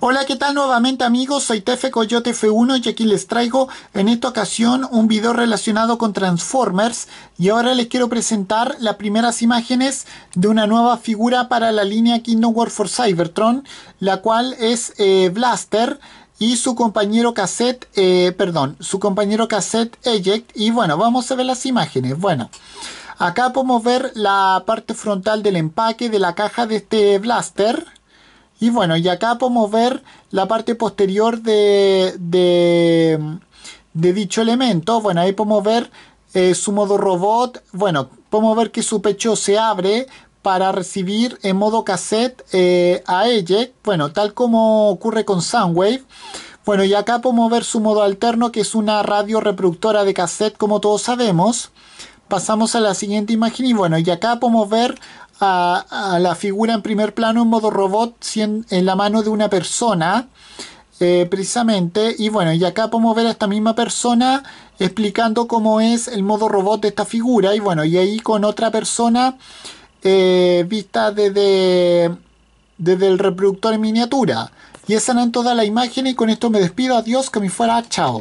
Hola, ¿qué tal nuevamente amigos? Soy Tefe Coyote F1 y aquí les traigo en esta ocasión un video relacionado con Transformers y ahora les quiero presentar las primeras imágenes de una nueva figura para la línea Kingdom War for Cybertron, la cual es eh, Blaster y su compañero cassette, eh, perdón, su compañero cassette Eject y bueno, vamos a ver las imágenes, bueno. Acá podemos ver la parte frontal del empaque de la caja de este blaster. Y bueno, y acá podemos ver la parte posterior de, dicho elemento. Bueno, ahí podemos ver eh, su modo robot. Bueno, podemos ver que su pecho se abre para recibir en modo cassette eh, a ella. Bueno, tal como ocurre con Soundwave. Bueno, y acá podemos ver su modo alterno, que es una radio reproductora de cassette, como todos sabemos. Pasamos a la siguiente imagen y bueno, y acá podemos ver a, la figura en primer plano en modo robot en la mano de una persona. Eh, precisamente. Y bueno, y acá podemos ver a esta misma persona explicando cómo es el modo robot de esta figura. Y bueno, y ahí con otra persona eh, vista desde, desde el reproductor en miniatura. Y esa en toda la imagen y con esto me despido. Adiós, que me fuera. Chao.